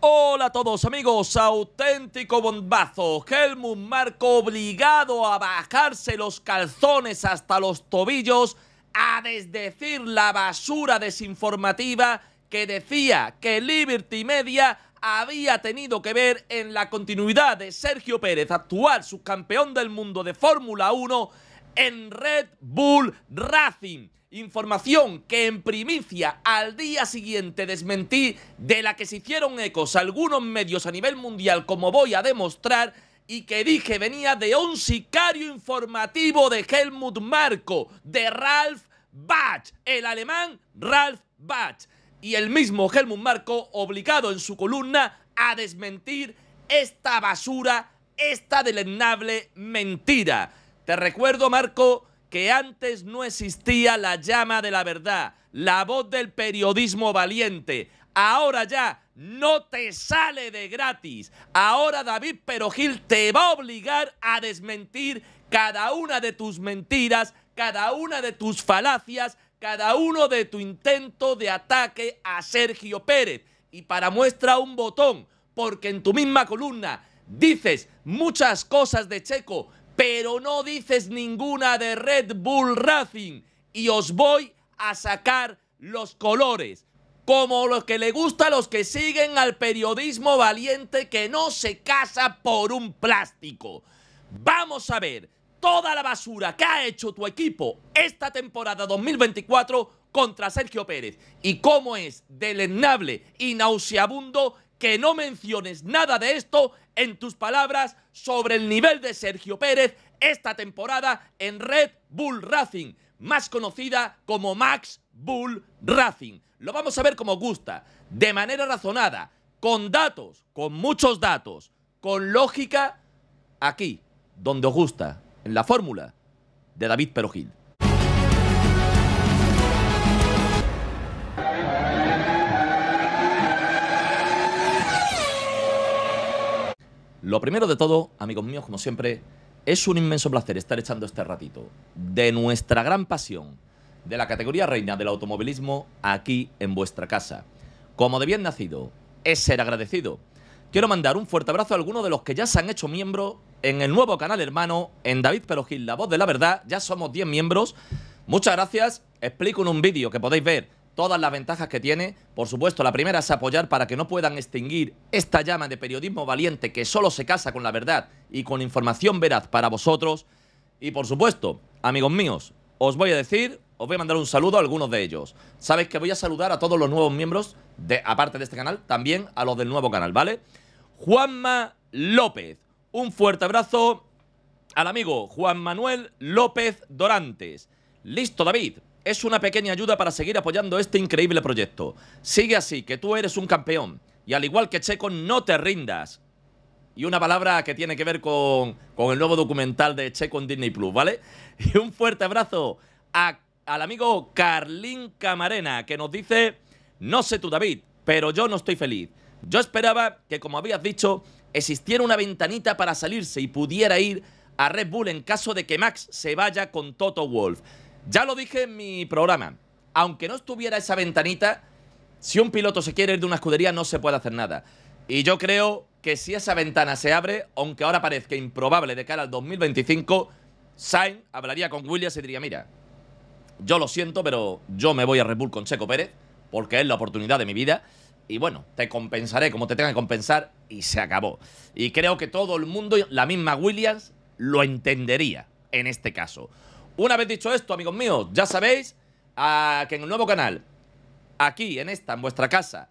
Hola a todos amigos, auténtico bombazo. Helmut Marco obligado a bajarse los calzones hasta los tobillos, a desdecir la basura desinformativa que decía que Liberty Media había tenido que ver en la continuidad de Sergio Pérez, actual subcampeón del mundo de Fórmula 1, en Red Bull Racing. Información que en primicia al día siguiente desmentí, de la que se hicieron ecos algunos medios a nivel mundial, como voy a demostrar, y que dije venía de un sicario informativo de Helmut Marco, de Ralf Bach, el alemán Ralf Bach. Y el mismo Helmut Marco, obligado en su columna a desmentir esta basura, esta delenable mentira. Te recuerdo, Marco, que antes no existía la llama de la verdad, la voz del periodismo valiente. Ahora ya no te sale de gratis. Ahora David Perojil te va a obligar a desmentir cada una de tus mentiras, cada una de tus falacias, cada uno de tu intento de ataque a Sergio Pérez. Y para muestra un botón, porque en tu misma columna dices muchas cosas de Checo, pero no dices ninguna de Red Bull Racing y os voy a sacar los colores, como los que le gusta a los que siguen al periodismo valiente que no se casa por un plástico. Vamos a ver toda la basura que ha hecho tu equipo esta temporada 2024 contra Sergio Pérez y cómo es delenable y nauseabundo que no menciones nada de esto en tus palabras sobre el nivel de Sergio Pérez esta temporada en Red Bull Racing, más conocida como Max Bull Racing. Lo vamos a ver como gusta, de manera razonada, con datos, con muchos datos, con lógica, aquí, donde os gusta, en la fórmula de David Perojil. Lo primero de todo, amigos míos, como siempre, es un inmenso placer estar echando este ratito de nuestra gran pasión, de la categoría reina del automovilismo, aquí en vuestra casa. Como de bien nacido, es ser agradecido. Quiero mandar un fuerte abrazo a algunos de los que ya se han hecho miembro en el nuevo canal hermano, en David Perojil, La Voz de la Verdad. Ya somos 10 miembros. Muchas gracias. Explico en un vídeo que podéis ver todas las ventajas que tiene. Por supuesto, la primera es apoyar para que no puedan extinguir esta llama de periodismo valiente que solo se casa con la verdad y con información veraz para vosotros. Y por supuesto, amigos míos, os voy a decir, os voy a mandar un saludo a algunos de ellos. Sabéis que voy a saludar a todos los nuevos miembros, de, aparte de este canal, también a los del nuevo canal, ¿vale? Juanma López, un fuerte abrazo al amigo Juan Manuel López Dorantes. Listo, David, es una pequeña ayuda para seguir apoyando este increíble proyecto. Sigue así, que tú eres un campeón. Y al igual que Checo, no te rindas. Y una palabra que tiene que ver con, el nuevo documental de Checo en Disney Plus, ¿vale? Y un fuerte abrazo al amigo Carlín Camarena, que nos dice: No sé tú, David, pero yo no estoy feliz. Yo esperaba que, como habías dicho, existiera una ventanita para salirse y pudiera ir a Red Bull en caso de que Max se vaya con Toto Wolf. Ya lo dije en mi programa, aunque no estuviera esa ventanita, si un piloto se quiere ir de una escudería no se puede hacer nada. Y yo creo que si esa ventana se abre, aunque ahora parezca improbable de cara al 2025, Sainz hablaría con Williams y diría, mira, yo lo siento, pero yo me voy a Red Bull con Checo Pérez, porque es la oportunidad de mi vida, y bueno, te compensaré como te tenga que compensar, y se acabó. Y creo que todo el mundo, la misma Williams, lo entendería en este caso. Una vez dicho esto, amigos míos, ya sabéis ah, que en el nuevo canal, aquí, en esta, en vuestra casa,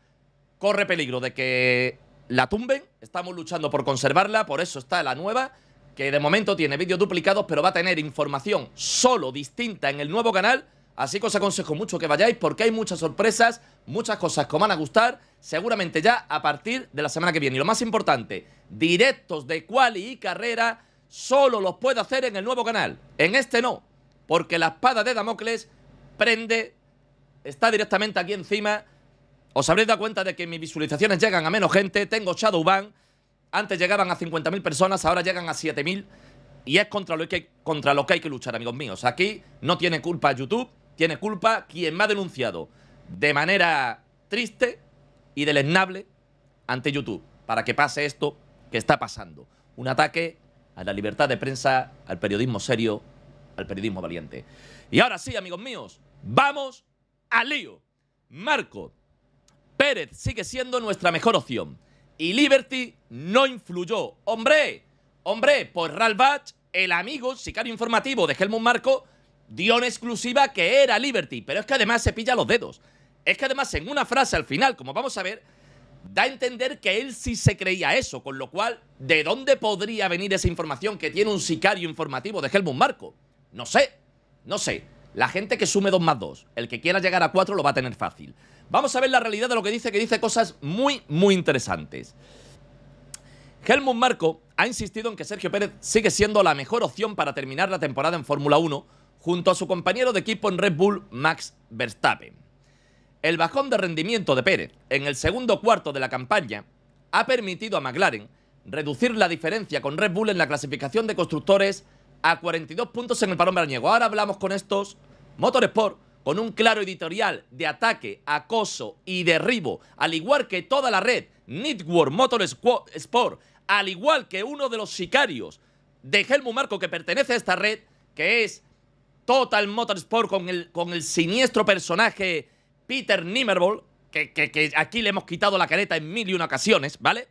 corre peligro de que la tumben. Estamos luchando por conservarla, por eso está la nueva, que de momento tiene vídeos duplicados, pero va a tener información solo distinta en el nuevo canal. Así que os aconsejo mucho que vayáis porque hay muchas sorpresas, muchas cosas que os van a gustar, seguramente ya a partir de la semana que viene. Y lo más importante, directos de quali y carrera solo los puedo hacer en el nuevo canal. En este no, porque la espada de Damocles prende, está directamente aquí encima. Os habréis dado cuenta de que mis visualizaciones llegan a menos gente. Tengo Shadowban. Antes llegaban a 50.000 personas, ahora llegan a 7.000. Y es contra lo, que, contra lo que hay que luchar, amigos míos. Aquí no tiene culpa YouTube, tiene culpa quien me ha denunciado de manera triste y deleznable ante YouTube para que pase esto que está pasando. Un ataque a la libertad de prensa, al periodismo serio al periodismo valiente. Y ahora sí, amigos míos, vamos al lío. Marco, Pérez sigue siendo nuestra mejor opción. Y Liberty no influyó. Hombre, hombre, pues Ralbach, el amigo sicario informativo de Helmut Marco, dio una exclusiva que era Liberty. Pero es que además se pilla los dedos. Es que además en una frase al final, como vamos a ver, da a entender que él sí se creía eso. Con lo cual, ¿de dónde podría venir esa información que tiene un sicario informativo de Helmut Marco? No sé, no sé. La gente que sume 2 más 2, el que quiera llegar a 4 lo va a tener fácil. Vamos a ver la realidad de lo que dice, que dice cosas muy, muy interesantes. Helmut Marco ha insistido en que Sergio Pérez sigue siendo la mejor opción para terminar la temporada en Fórmula 1 junto a su compañero de equipo en Red Bull, Max Verstappen. El bajón de rendimiento de Pérez en el segundo cuarto de la campaña ha permitido a McLaren reducir la diferencia con Red Bull en la clasificación de constructores a 42 puntos en el parón veraniego. Ahora hablamos con estos Motorsport con un claro editorial de ataque, acoso y derribo, al igual que toda la red Network Motorsport, al igual que uno de los sicarios de Helmut Marco que pertenece a esta red, que es Total Motorsport con el, con el siniestro personaje Peter Nimmerball, que, que aquí le hemos quitado la careta en mil y una ocasiones, ¿vale?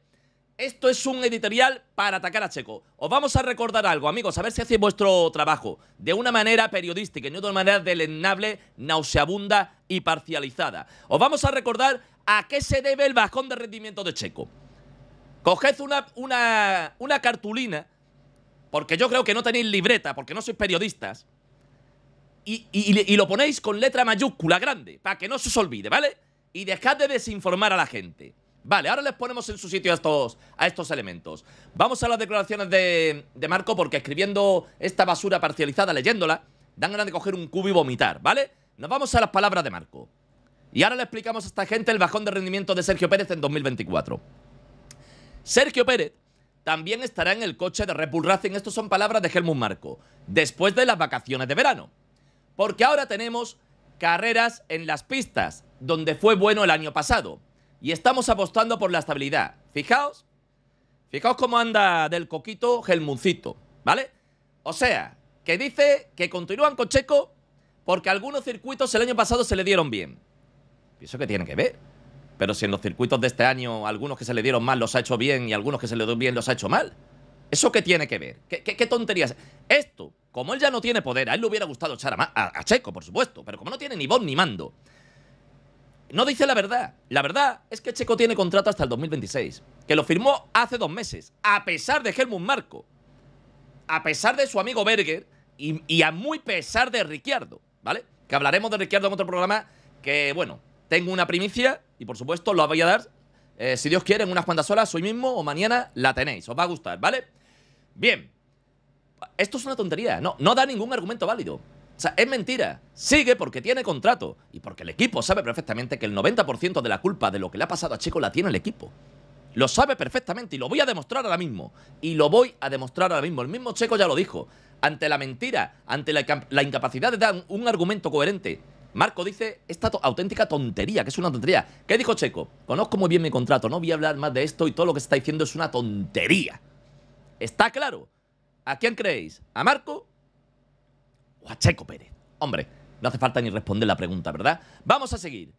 Esto es un editorial para atacar a Checo. Os vamos a recordar algo, amigos, a ver si hacéis vuestro trabajo de una manera periodística y no de una manera delenable, nauseabunda y parcializada. Os vamos a recordar a qué se debe el bajón de rendimiento de Checo. Coged una, cartulina, porque yo creo que no tenéis libreta, porque no sois periodistas, y, y lo ponéis con letra mayúscula grande, para que no se os olvide, ¿vale? Y dejad de desinformar a la gente. Vale, ahora les ponemos en su sitio a estos, a estos elementos. Vamos a las declaraciones de, de Marco porque escribiendo esta basura parcializada, leyéndola, dan ganas de coger un cubo y vomitar, ¿vale? Nos vamos a las palabras de Marco. Y ahora le explicamos a esta gente el bajón de rendimiento de Sergio Pérez en 2024. Sergio Pérez también estará en el coche de Red Bull Racing, estas son palabras de Helmut Marco, después de las vacaciones de verano. Porque ahora tenemos carreras en las pistas, donde fue bueno el año pasado y estamos apostando por la estabilidad. Fijaos, fijaos cómo anda del coquito Gelmuncito, ¿vale? O sea, que dice que continúan con Checo porque algunos circuitos el año pasado se le dieron bien. ¿Y eso qué tiene que ver? Pero si en los circuitos de este año algunos que se le dieron mal los ha hecho bien y algunos que se le dieron bien los ha hecho mal. ¿Eso qué tiene que ver? ¿Qué, tonterías? Esto, como él ya no tiene poder, a él le hubiera gustado echar a, a, a Checo, por supuesto, pero como no tiene ni voz ni mando, no dice la verdad. La verdad es que Checo tiene contrato hasta el 2026, que lo firmó hace dos meses, a pesar de Helmut Marco, a pesar de su amigo Berger y, a muy pesar de Ricciardo, ¿vale? Que hablaremos de Ricciardo en otro programa, que bueno, tengo una primicia y por supuesto lo voy a dar, eh, si Dios quiere, en unas cuantas horas, hoy mismo o mañana la tenéis, os va a gustar, ¿vale? Bien, esto es una tontería, no, no da ningún argumento válido. O sea, es mentira. Sigue porque tiene contrato y porque el equipo sabe perfectamente que el 90% de la culpa de lo que le ha pasado a Checo la tiene el equipo. Lo sabe perfectamente y lo voy a demostrar ahora mismo. Y lo voy a demostrar ahora mismo. El mismo Checo ya lo dijo. Ante la mentira, ante la, incapacidad de dar un argumento coherente. Marco dice esta auténtica tontería, que es una tontería. ¿Qué dijo Checo? Conozco muy bien mi contrato, no voy a hablar más de esto y todo lo que se está diciendo es una tontería. ¿Está claro? ¿A quién creéis? ¿A Marco a Checo Pérez. Hombre, no hace falta ni responder la pregunta, ¿verdad? Vamos a seguir.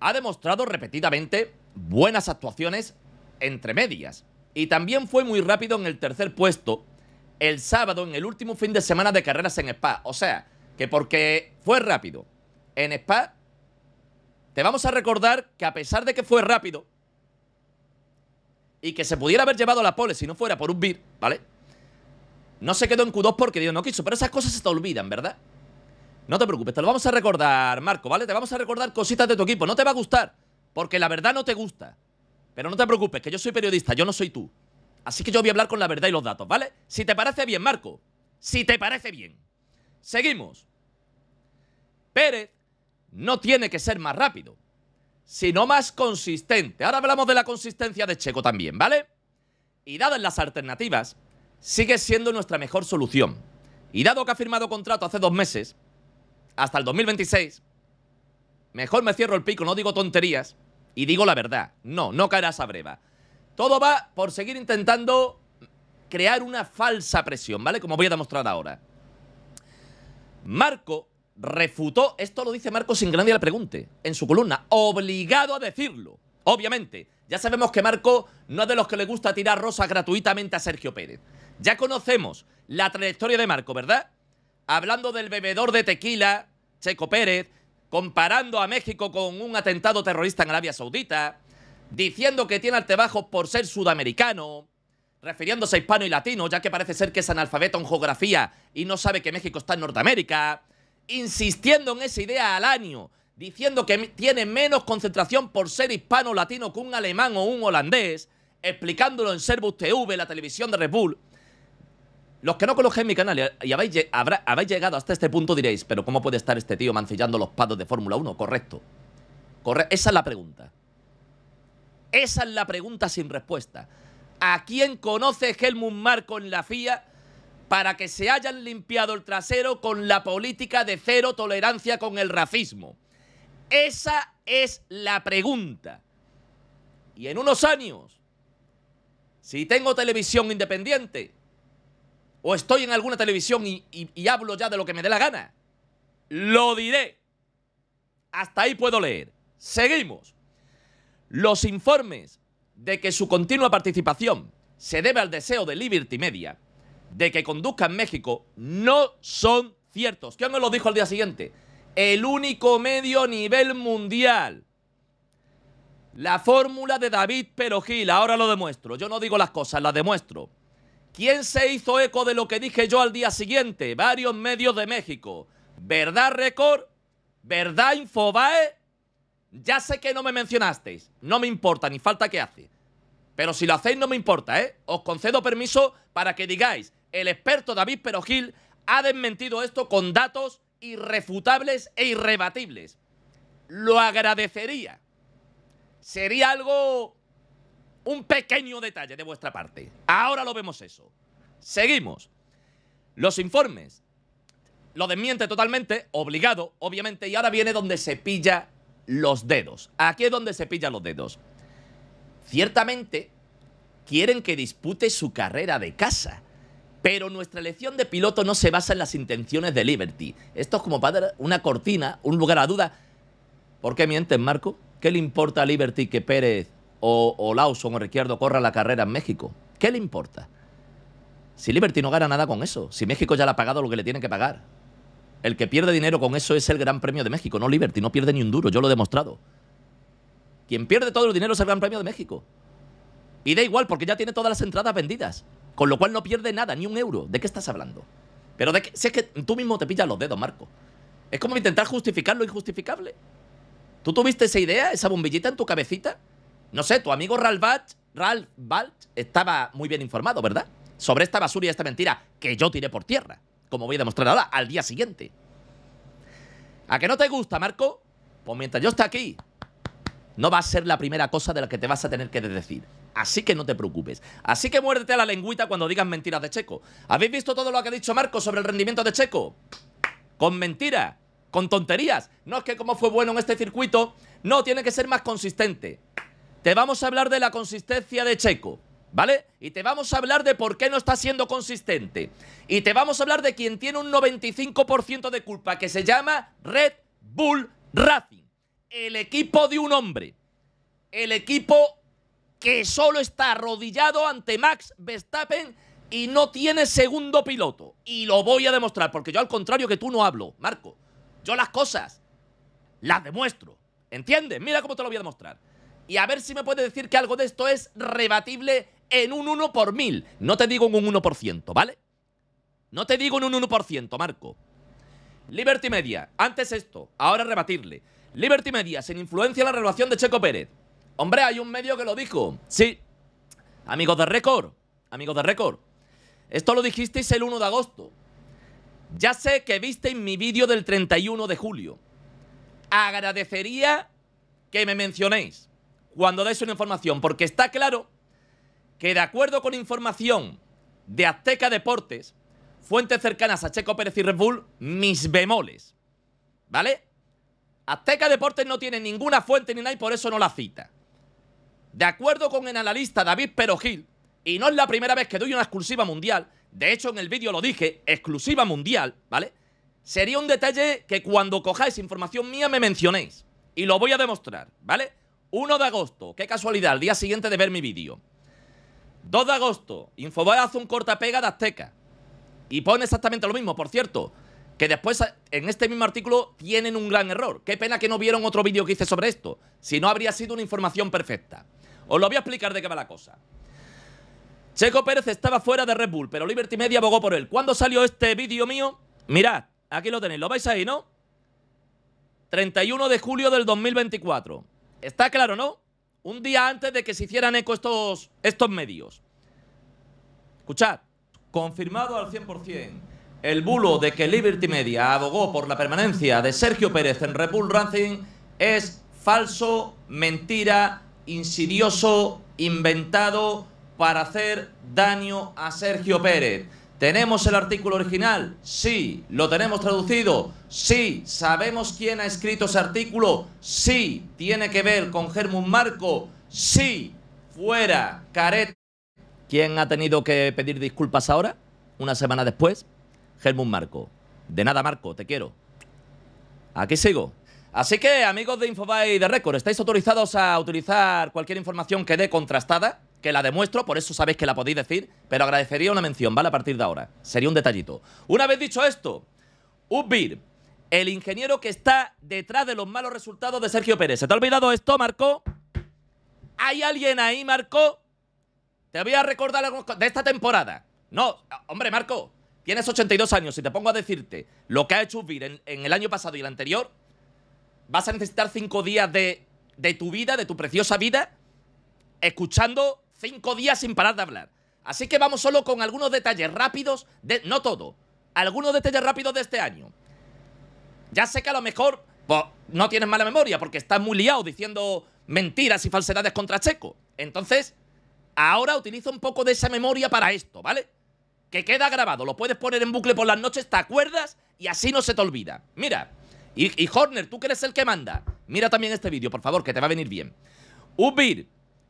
Ha demostrado repetidamente buenas actuaciones entre medias y también fue muy rápido en el tercer puesto el sábado en el último fin de semana de carreras en Spa. O sea, que porque fue rápido en Spa, te vamos a recordar que a pesar de que fue rápido y que se pudiera haber llevado la pole si no fuera por un beat, ¿vale? No se quedó en Q2 porque Dios no quiso, pero esas cosas se te olvidan, ¿verdad? No te preocupes, te lo vamos a recordar, Marco, ¿vale? Te vamos a recordar cositas de tu equipo. No te va a gustar, porque la verdad no te gusta. Pero no te preocupes, que yo soy periodista, yo no soy tú. Así que yo voy a hablar con la verdad y los datos, ¿vale? Si te parece bien, Marco. Si te parece bien. Seguimos. Pérez no tiene que ser más rápido, sino más consistente. Ahora hablamos de la consistencia de Checo también, ¿vale? Y dadas las alternativas, sigue siendo nuestra mejor solución. Y dado que ha firmado contrato hace dos meses, hasta el 2026, mejor me cierro el pico, no digo tonterías y digo la verdad. No, no caerás a breva. Todo va por seguir intentando crear una falsa presión, ¿vale? Como voy a demostrar ahora. Marco refutó, esto lo dice Marco sin que nadie le pregunte, en su columna, obligado a decirlo, obviamente, ya sabemos que Marco no es de los que le gusta tirar rosas gratuitamente a Sergio Pérez. Ya conocemos la trayectoria de Marco, ¿verdad? Hablando del bebedor de tequila, Checo Pérez, comparando a México con un atentado terrorista en Arabia Saudita, diciendo que tiene artebajos por ser sudamericano, refiriéndose a hispano y latino, ya que parece ser que es analfabeto en geografía y no sabe que México está en Norteamérica, insistiendo en esa idea al año diciendo que tiene menos concentración por ser hispano latino que un alemán o un holandés, explicándolo en Servus TV, la televisión de Red Bull. Los que no conocéis mi canal y habéis, habrá, llegado hasta este punto diréis, pero ¿cómo puede estar este tío mancillando los pados de Fórmula 1? Correcto. Esa es la pregunta. Esa es la pregunta sin respuesta. ¿A quién conoce Helmut Marco en la FIA para que se hayan limpiado el trasero con la política de cero tolerancia con el racismo? Esa es la pregunta. Y en unos años, si tengo televisión independiente o estoy en alguna televisión y, hablo ya de lo que me dé la gana, lo diré. Hasta ahí puedo leer. Seguimos. Los informes de que su continua participación se debe al deseo de Liberty Media de que conduzca en México no son ciertos. ¿Quién me lo dijo al día siguiente? el único medio a nivel mundial. La fórmula de David Perojil. ahora lo demuestro. Yo no digo las cosas, las demuestro. ¿Quién se hizo eco de lo que dije yo al día siguiente? Varios medios de México. ¿Verdad Record? ¿Verdad Infobae? Ya sé que no me mencionasteis. No me importa, ni falta que hace. Pero si lo hacéis no me importa, ¿eh? Os concedo permiso para que digáis, el experto David Perojil ha desmentido esto con datos irrefutables e irrebatibles. Lo agradecería. Sería algo, un pequeño detalle de vuestra parte. Ahora lo vemos eso. Seguimos. Los informes. Lo desmiente totalmente, obligado, obviamente, y ahora viene donde se pilla los dedos. Aquí es donde se pilla los dedos. Ciertamente, quieren que dispute su carrera de casa. Pero nuestra elección de piloto no se basa en las intenciones de Liberty. Esto es como para una cortina, un lugar a duda. ¿Por qué mientes, Marco? ¿Qué le importa a Liberty que Pérez o, Lawson o Ricciardo corra la carrera en México? ¿Qué le importa? Si Liberty no gana nada con eso, si México ya le ha pagado lo que le tiene que pagar. El que pierde dinero con eso es el Gran Premio de México, no Liberty, no pierde ni un duro, yo lo he demostrado. Quien pierde todo el dinero es el Gran Premio de México. Y da igual, porque ya tiene todas las entradas vendidas con lo cual no pierde nada, ni un euro. ¿De qué estás hablando? Pero de qué. si es que tú mismo te pillas los dedos, Marco. Es como intentar justificar lo injustificable. ¿Tú tuviste esa idea, esa bombillita en tu cabecita? No sé, tu amigo Ralf Balch estaba muy bien informado, ¿verdad? Sobre esta basura y esta mentira que yo tiré por tierra, como voy a demostrar ahora, al día siguiente. ¿A qué no te gusta, Marco? Pues mientras yo esté aquí no va a ser la primera cosa de la que te vas a tener que decir. Así que no te preocupes. Así que muérdete a la lengüita cuando digas mentiras de Checo. ¿Habéis visto todo lo que ha dicho Marco sobre el rendimiento de Checo? Con mentiras, con tonterías. No es que como fue bueno en este circuito, no, tiene que ser más consistente. Te vamos a hablar de la consistencia de Checo. ¿Vale? Y te vamos a hablar de por qué no está siendo consistente. Y te vamos a hablar de quien tiene un 95% de culpa, que se llama Red Bull Racing el equipo de un hombre, el equipo que solo está arrodillado ante Max Verstappen y no tiene segundo piloto. Y lo voy a demostrar, porque yo al contrario que tú no hablo, Marco. Yo las cosas las demuestro. ¿Entiendes? Mira cómo te lo voy a demostrar. Y a ver si me puedes decir que algo de esto es rebatible en un 1 por mil. No te digo en un 1%, ¿vale? No te digo en un 1%, Marco. Liberty Media, antes esto, ahora rebatirle. Liberty Media, sin influencia en la relación de Checo Pérez. Hombre, hay un medio que lo dijo. Sí. Amigos de récord. Amigos de récord. Esto lo dijisteis el 1 de agosto. Ya sé que visteis mi vídeo del 31 de julio. Agradecería que me mencionéis cuando dais una información, porque está claro que de acuerdo con información de Azteca Deportes, fuentes cercanas a Checo Pérez y Red Bull, mis bemoles. ¿Vale? Azteca Deportes no tiene ninguna fuente ni nada y por eso no la cita. De acuerdo con el analista David Perogil, y no es la primera vez que doy una exclusiva mundial, de hecho en el vídeo lo dije, exclusiva mundial, ¿vale? Sería un detalle que cuando cojáis información mía me mencionéis. Y lo voy a demostrar, ¿vale? 1 de agosto, qué casualidad, el día siguiente de ver mi vídeo. 2 de agosto, Infobae hace un corta pega de Azteca. Y pone exactamente lo mismo, por cierto. Que después, en este mismo artículo, tienen un gran error. Qué pena que no vieron otro vídeo que hice sobre esto. Si no, habría sido una información perfecta. Os lo voy a explicar de qué va la cosa. Checo Pérez estaba fuera de Red Bull, pero Liberty Media abogó por él. ¿Cuándo salió este vídeo mío? Mirad, aquí lo tenéis. ¿Lo veis ahí, no? 31 de julio del 2024. Está claro, ¿no? Un día antes de que se hicieran eco estos, estos medios. Escuchad, confirmado al 100%. El bulo de que Liberty Media abogó por la permanencia de Sergio Pérez en Red Bull Racing es falso, mentira, insidioso, inventado para hacer daño a Sergio Pérez. ¿Tenemos el artículo original? Sí. ¿Lo tenemos traducido? Sí. ¿Sabemos quién ha escrito ese artículo? Sí. ¿Tiene que ver con Germán Marco? Sí. Fuera. careta! ¿Quién ha tenido que pedir disculpas ahora? Una semana después. Helmut Marco. De nada, Marco, te quiero. Aquí sigo. Así que, amigos de y de Record, estáis autorizados a utilizar cualquier información que dé contrastada, que la demuestro, por eso sabéis que la podéis decir, pero agradecería una mención, ¿vale? A partir de ahora. Sería un detallito. Una vez dicho esto, Ubir, el ingeniero que está detrás de los malos resultados de Sergio Pérez. ¿Se te ha olvidado esto, Marco? ¿Hay alguien ahí, Marco? Te voy a recordar algo de esta temporada. No, hombre, Marco, Tienes 82 años y te pongo a decirte lo que ha hecho vivir en, el año pasado y el anterior, vas a necesitar cinco días de, tu vida, de tu preciosa vida, escuchando cinco días sin parar de hablar. Así que vamos solo con algunos detalles rápidos, de, no todo, algunos detalles rápidos de este año. Ya sé que a lo mejor pues, no tienes mala memoria porque estás muy liado diciendo mentiras y falsedades contra Checo. Entonces, ahora utilizo un poco de esa memoria para esto, ¿vale? que queda grabado, lo puedes poner en bucle por las noches, te acuerdas y así no se te olvida. Mira, y, Horner, tú que eres el que manda, mira también este vídeo, por favor, que te va a venir bien. Ubir,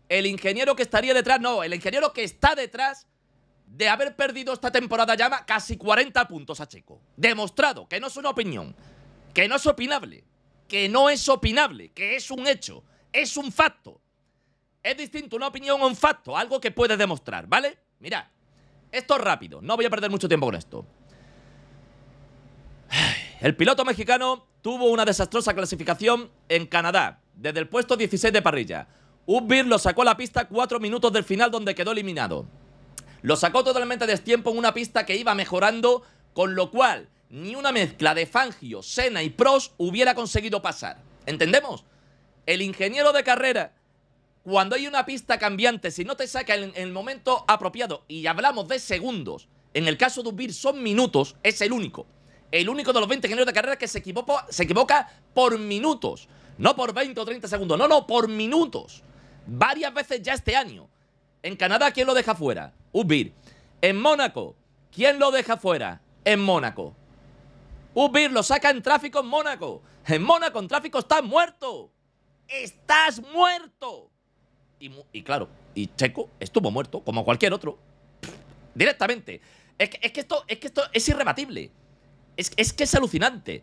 el ingeniero que estaría detrás, no, el ingeniero que está detrás de haber perdido esta temporada llama casi 40 puntos a Checo. Demostrado que no es una opinión, que no es opinable, que no es opinable, que es un hecho, es un facto. Es distinto una opinión a un facto, algo que puedes demostrar, ¿vale? Mira, esto es rápido, no voy a perder mucho tiempo con esto. El piloto mexicano tuvo una desastrosa clasificación en Canadá, desde el puesto 16 de parrilla. Ubir lo sacó a la pista cuatro minutos del final donde quedó eliminado. Lo sacó totalmente a destiempo en una pista que iba mejorando, con lo cual ni una mezcla de Fangio, Sena y Pros hubiera conseguido pasar. ¿Entendemos? El ingeniero de carrera cuando hay una pista cambiante, si no te saca en, el momento apropiado, y hablamos de segundos, en el caso de Ubir son minutos, es el único. El único de los 20 ingenieros de carrera que se equivoca, se equivoca por minutos. No por 20 o 30 segundos, no, no, por minutos. Varias veces ya este año. En Canadá, ¿quién lo deja fuera? Ubir. En Mónaco, ¿quién lo deja fuera? En Mónaco. Ubir lo saca en tráfico en Mónaco. En Mónaco, en tráfico, estás muerto. Estás muerto. Y, claro, y Checo estuvo muerto, como cualquier otro. directamente. Es que, esto, es que esto es irrebatible. Es, es que es alucinante.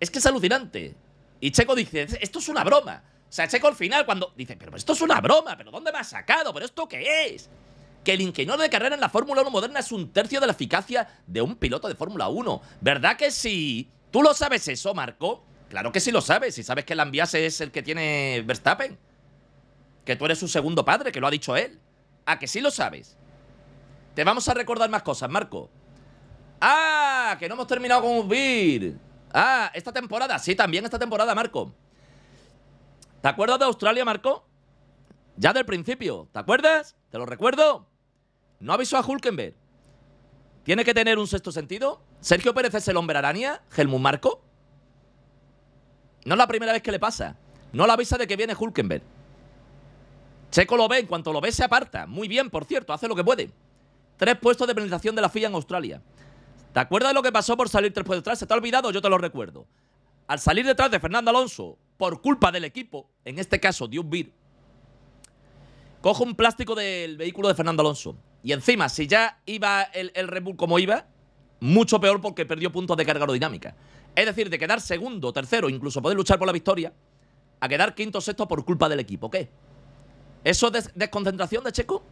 Es que es alucinante. Y Checo dice, esto es una broma. O sea, Checo al final cuando dice, pero esto es una broma, pero ¿dónde me has sacado? ¿Pero esto qué es? Que el ingeniero de carrera en la Fórmula 1 moderna es un tercio de la eficacia de un piloto de Fórmula 1. ¿Verdad que sí? ¿Tú lo sabes eso, Marco? Claro que sí lo sabes, si sabes que el Lambiase es el que tiene Verstappen que tú eres su segundo padre, que lo ha dicho él. ¿A que sí lo sabes? Te vamos a recordar más cosas, Marco. ¡Ah! Que no hemos terminado con Ubir. ¡Ah! Esta temporada, sí, también esta temporada, Marco. ¿Te acuerdas de Australia, Marco? Ya del principio, ¿te acuerdas? ¿Te lo recuerdo? No avisó a Hulkenberg. ¿Tiene que tener un sexto sentido? ¿Sergio Pérez es el hombre araña? ¿Helmut Marco? No es la primera vez que le pasa. No la avisa de que viene Hulkenberg. Seco lo ve, en cuanto lo ve se aparta. Muy bien, por cierto, hace lo que puede. Tres puestos de penalización de la FIA en Australia. ¿Te acuerdas de lo que pasó por salir tres puestos detrás? ¿Se te ha olvidado? Yo te lo recuerdo. Al salir detrás de Fernando Alonso, por culpa del equipo, en este caso de cojo un plástico del vehículo de Fernando Alonso. Y encima, si ya iba el, el Red Bull como iba, mucho peor porque perdió puntos de carga aerodinámica. Es decir, de quedar segundo, tercero, incluso poder luchar por la victoria, a quedar quinto, sexto por culpa del equipo. ¿Qué? ¿Eso es desconcentración de Checo?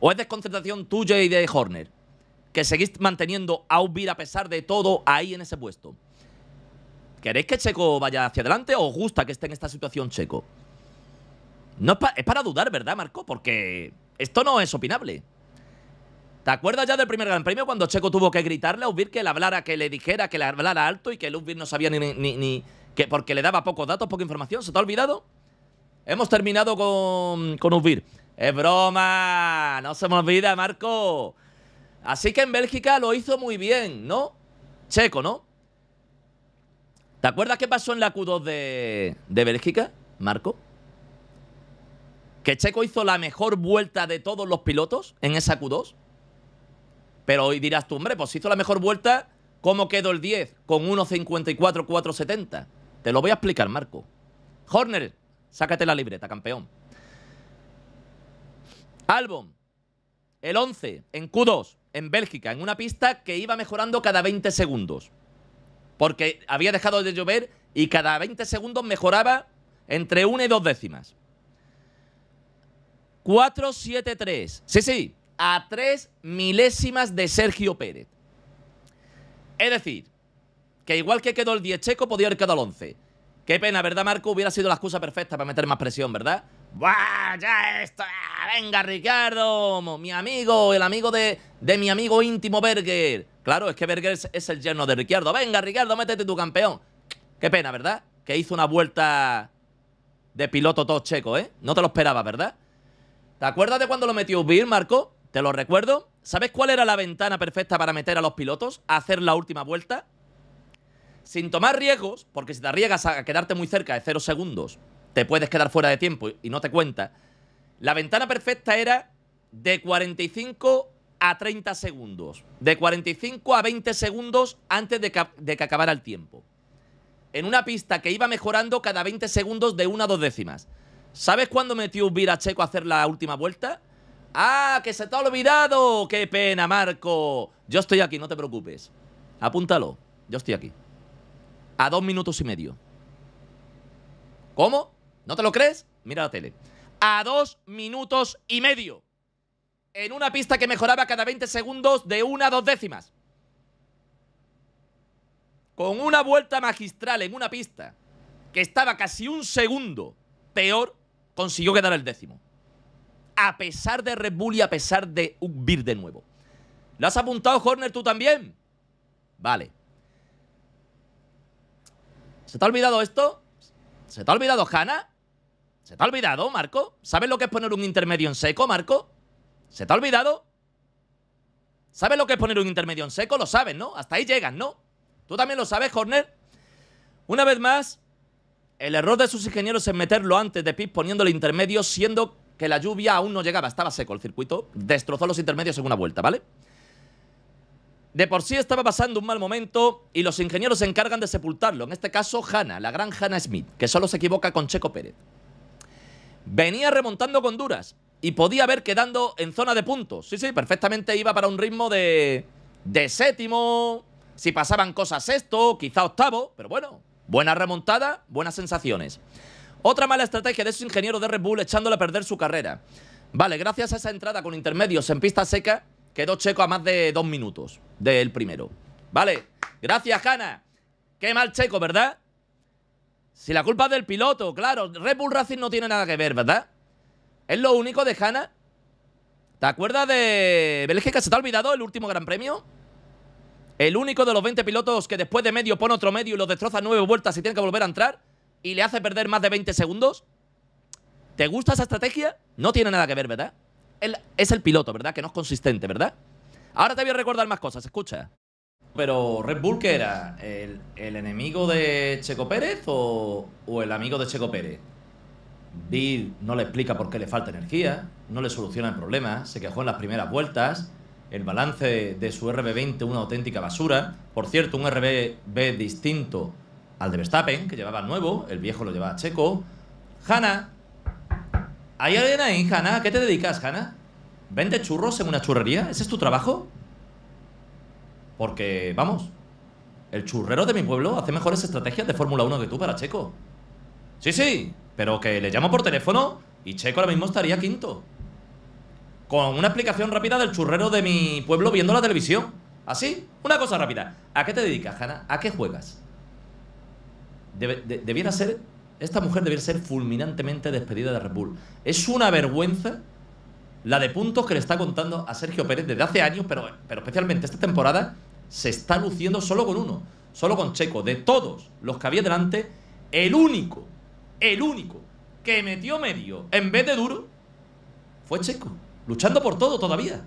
¿O es desconcentración tuya y de Horner? Que seguís manteniendo a Ubir a pesar de todo ahí en ese puesto. ¿Queréis que Checo vaya hacia adelante o os gusta que esté en esta situación Checo? No es, para dudar, ¿verdad, Marco? Porque esto no es opinable. ¿Te acuerdas ya del primer Gran Premio cuando Checo tuvo que gritarle a Ubir que le hablara, que le dijera, que le hablara alto y que el Ubir no sabía ni, que porque le daba pocos datos, poca información? ¿Se te ha olvidado? Hemos terminado con, con Ubir. Es broma, no se me olvida, Marco. Así que en Bélgica lo hizo muy bien, ¿no? Checo, ¿no? ¿Te acuerdas qué pasó en la Q2 de, de Bélgica, Marco? Que Checo hizo la mejor vuelta de todos los pilotos en esa Q2. Pero hoy dirás tú, hombre, pues hizo la mejor vuelta, ¿cómo quedó el 10? Con 1.54, 4.70. Te lo voy a explicar, Marco. Horner, Sácate la libreta, campeón. álbum el 11 en Q2, en Bélgica, en una pista que iba mejorando cada 20 segundos. Porque había dejado de llover y cada 20 segundos mejoraba entre una y dos décimas. 4-7-3. Sí, sí, a tres milésimas de Sergio Pérez. Es decir, que igual que quedó el 10 checo, podía haber quedado el 11. Qué pena, ¿verdad, Marco? Hubiera sido la excusa perfecta para meter más presión, ¿verdad? ¡Buah! ¡Ya está! ¡Venga, Ricardo! Mi amigo, el amigo de, de mi amigo íntimo Berger. Claro, es que Berger es, el yerno de Ricardo. ¡Venga, Ricardo, métete tu campeón! Qué pena, ¿verdad? Que hizo una vuelta de piloto todo checo, ¿eh? No te lo esperabas, ¿verdad? ¿Te acuerdas de cuando lo metió Bill, Marco? Te lo recuerdo. ¿Sabes cuál era la ventana perfecta para meter a los pilotos? A hacer la última vuelta sin tomar riesgos, porque si te arriesgas a quedarte muy cerca de 0 segundos, te puedes quedar fuera de tiempo y no te cuenta. La ventana perfecta era de 45 a 30 segundos, de 45 a 20 segundos antes de que, acabara el tiempo. En una pista que iba mejorando cada 20 segundos de una a dos décimas. ¿Sabes cuándo metió Vira Checo a hacer la última vuelta? ¡Ah, que se te ha olvidado! ¡Qué pena, Marco! Yo estoy aquí, no te preocupes. Apúntalo, yo estoy aquí a dos minutos y medio. ¿Cómo? ¿No te lo crees? Mira la tele. A dos minutos y medio. En una pista que mejoraba cada 20 segundos de una a dos décimas. Con una vuelta magistral en una pista que estaba casi un segundo peor, consiguió quedar el décimo. A pesar de Red Bull y a pesar de Ubir de nuevo. ¿Lo has apuntado, Horner, tú también? Vale. ¿Se te ha olvidado esto? ¿Se te ha olvidado Hanna? ¿Se te ha olvidado, Marco? ¿Sabes lo que es poner un intermedio en seco, Marco? ¿Se te ha olvidado? ¿Sabes lo que es poner un intermedio en seco? Lo sabes, ¿no? Hasta ahí llegan, ¿no? ¿Tú también lo sabes, Horner? Una vez más, el error de sus ingenieros es meterlo antes de Pip poniendo el intermedio, siendo que la lluvia aún no llegaba, estaba seco el circuito. Destrozó los intermedios en una vuelta, ¿vale? De por sí estaba pasando un mal momento y los ingenieros se encargan de sepultarlo. En este caso, Hannah, la gran Hannah Smith, que solo se equivoca con Checo Pérez. Venía remontando con duras y podía haber quedando en zona de puntos. Sí, sí, perfectamente iba para un ritmo de, de séptimo. Si pasaban cosas esto, quizá octavo, pero bueno, buena remontada, buenas sensaciones. Otra mala estrategia de ese ingeniero de Red Bull echándole a perder su carrera. Vale, gracias a esa entrada con intermedios en pista seca, Quedó Checo a más de dos minutos del primero. Vale, gracias, Hanna. Qué mal Checo, ¿verdad? Si la culpa es del piloto, claro. Red Bull Racing no tiene nada que ver, ¿verdad? Es lo único de Hanna. ¿Te acuerdas de Bélgica? ¿Se te ha olvidado el último Gran Premio? El único de los 20 pilotos que después de medio pone otro medio y lo destroza nueve vueltas y tiene que volver a entrar y le hace perder más de 20 segundos. ¿Te gusta esa estrategia? No tiene nada que ver, ¿verdad? es el piloto, ¿verdad? Que no es consistente, ¿verdad? Ahora te voy a recordar más cosas, escucha. Pero Red Bull, ¿qué era? ¿El, enemigo de Checo Pérez o, el amigo de Checo Pérez? Bill no le explica por qué le falta energía, no le soluciona el problema, se quejó en las primeras vueltas, el balance de su RB20 una auténtica basura, por cierto, un RB distinto al de Verstappen, que llevaba nuevo, el viejo lo llevaba Checo, Hanna ¿Hay alguien ahí, Hanna? ¿A qué te dedicas, Hanna? ¿Vende churros en una churrería? ¿Ese es tu trabajo? Porque, vamos, el churrero de mi pueblo hace mejores estrategias de Fórmula 1 que tú para Checo. Sí, sí, pero que le llamo por teléfono y Checo ahora mismo estaría quinto. Con una explicación rápida del churrero de mi pueblo viendo la televisión. ¿Así? Una cosa rápida. ¿A qué te dedicas, Hanna? ¿A qué juegas? debiera ser esta mujer debiera ser fulminantemente despedida de Red Bull. Es una vergüenza la de puntos que le está contando a Sergio Pérez desde hace años, pero, pero especialmente esta temporada se está luciendo solo con uno, solo con Checo. De todos los que había delante, el único, el único que metió medio en vez de duro fue Checo, luchando por todo todavía.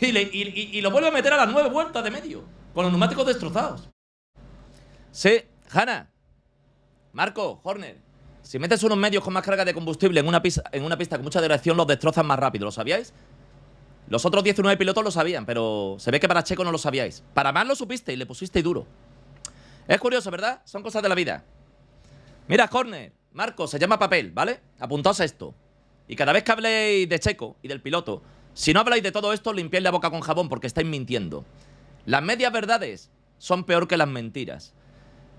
Y, lo vuelve a meter a las nueve vueltas de medio, con los neumáticos destrozados. Sí, Hanna, Marco, Horner, si metes unos medios con más carga de combustible en una, pista, en una pista con mucha dirección, los destrozan más rápido, ¿lo sabíais? Los otros 19 pilotos lo sabían, pero se ve que para Checo no lo sabíais. Para más lo supiste y le pusiste duro. Es curioso, ¿verdad? Son cosas de la vida. Mira, Horner, Marco, se llama papel, ¿vale? Apuntaos a esto. Y cada vez que habléis de Checo y del piloto, si no habláis de todo esto, limpiéis la boca con jabón porque estáis mintiendo. Las medias verdades son peor que las mentiras.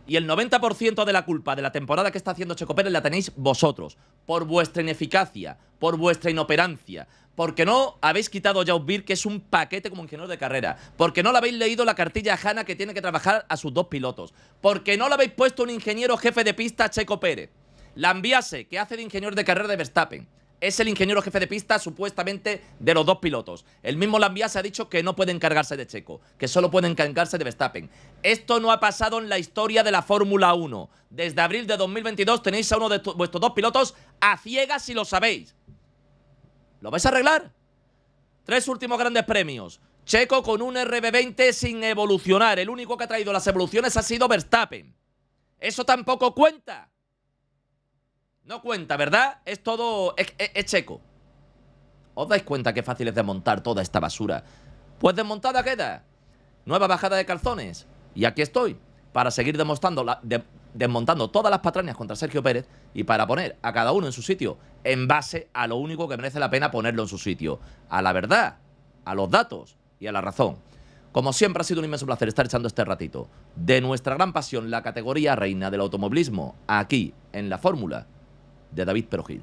Y el 90% de la culpa de la temporada que está haciendo Checo Pérez la tenéis vosotros, por vuestra ineficacia, por vuestra inoperancia, porque no habéis quitado a Jaubir, que es un paquete como ingeniero de carrera, porque no le habéis leído la cartilla a Hanna que tiene que trabajar a sus dos pilotos, porque no le habéis puesto un ingeniero jefe de pista a Checo Pérez. La enviase que hace de ingeniero de carrera de Verstappen es el ingeniero jefe de pista supuestamente de los dos pilotos. El mismo se ha dicho que no puede encargarse de Checo, que solo puede encargarse de Verstappen. Esto no ha pasado en la historia de la Fórmula 1. Desde abril de 2022 tenéis a uno de vuestros dos pilotos a ciegas si lo sabéis. ¿Lo vais a arreglar? Tres últimos grandes premios. Checo con un RB20 sin evolucionar. El único que ha traído las evoluciones ha sido Verstappen. Eso tampoco cuenta. No cuenta, ¿verdad? Es todo... Es, checo. ¿Os dais cuenta qué fácil es desmontar toda esta basura? Pues desmontada queda. Nueva bajada de calzones. Y aquí estoy, para seguir desmontando todas las patrañas contra Sergio Pérez y para poner a cada uno en su sitio, en base a lo único que merece la pena ponerlo en su sitio. A la verdad, a los datos y a la razón. Como siempre ha sido un inmenso placer estar echando este ratito de nuestra gran pasión, la categoría reina del automovilismo, aquí, en la Fórmula de David Perojil.